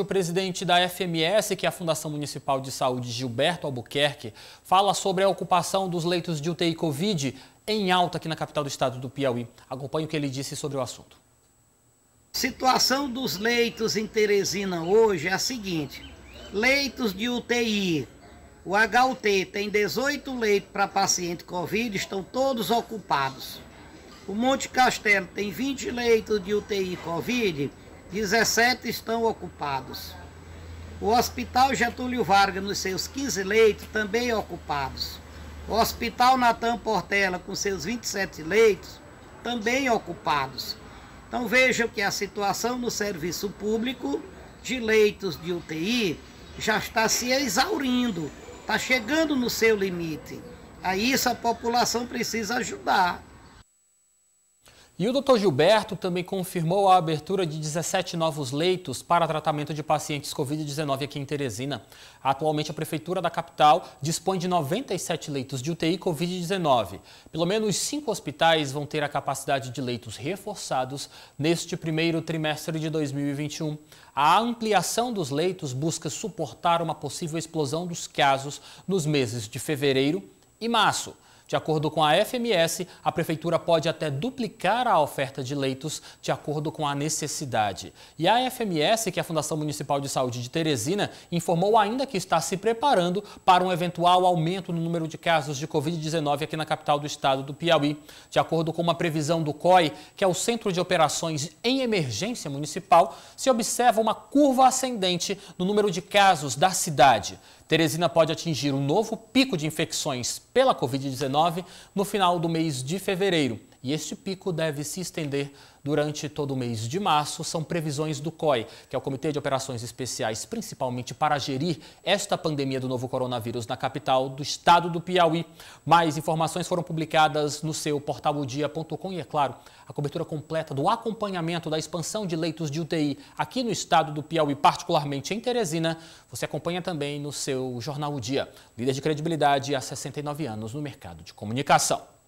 O presidente da FMS, que é a Fundação Municipal de Saúde, Gilberto Albuquerque, fala sobre a ocupação dos leitos de UTI Covid em alta aqui na capital do estado do Piauí. Acompanhe o que ele disse sobre o assunto. Situação dos leitos em Teresina hoje é a seguinte: leitos de UTI. O HUT tem 18 leitos para paciente Covid, estão todos ocupados. O Monte Castelo tem 20 leitos de UTI Covid 17 estão ocupados. O Hospital Getúlio Vargas, nos seus 15 leitos, também é ocupados. O Hospital Natan Portela, com seus 27 leitos, também é ocupados. Então vejam que a situação no serviço público de leitos de UTI já está se exaurindo, está chegando no seu limite. A isso a população precisa ajudar. E o Dr. Gilberto também confirmou a abertura de 17 novos leitos para tratamento de pacientes Covid-19 aqui em Teresina. Atualmente, a Prefeitura da capital dispõe de 97 leitos de UTI Covid-19. Pelo menos cinco hospitais vão ter a capacidade de leitos reforçados neste primeiro trimestre de 2021. A ampliação dos leitos busca suportar uma possível explosão dos casos nos meses de fevereiro e março. De acordo com a FMS, a prefeitura pode até duplicar a oferta de leitos de acordo com a necessidade. E a FMS, que é a Fundação Municipal de Saúde de Teresina, informou ainda que está se preparando para um eventual aumento no número de casos de Covid-19 aqui na capital do estado do Piauí. De acordo com uma previsão do COI, que é o Centro de Operações em Emergência Municipal, se observa uma curva ascendente no número de casos da cidade. Teresina pode atingir um novo pico de infecções pela Covid-19 no final do mês de fevereiro e este pico deve se estender durante todo o mês de março. São previsões do COI, que é o Comitê de Operações Especiais, principalmente para gerir esta pandemia do novo coronavírus na capital do estado do Piauí. Mais informações foram publicadas no seu portal odia.com e, é claro, a cobertura completa do acompanhamento da expansão de leitos de UTI aqui no estado do Piauí, particularmente em Teresina, você acompanha também no seu jornal O Dia, líder de credibilidade há 69 anos no mercado de comunicação.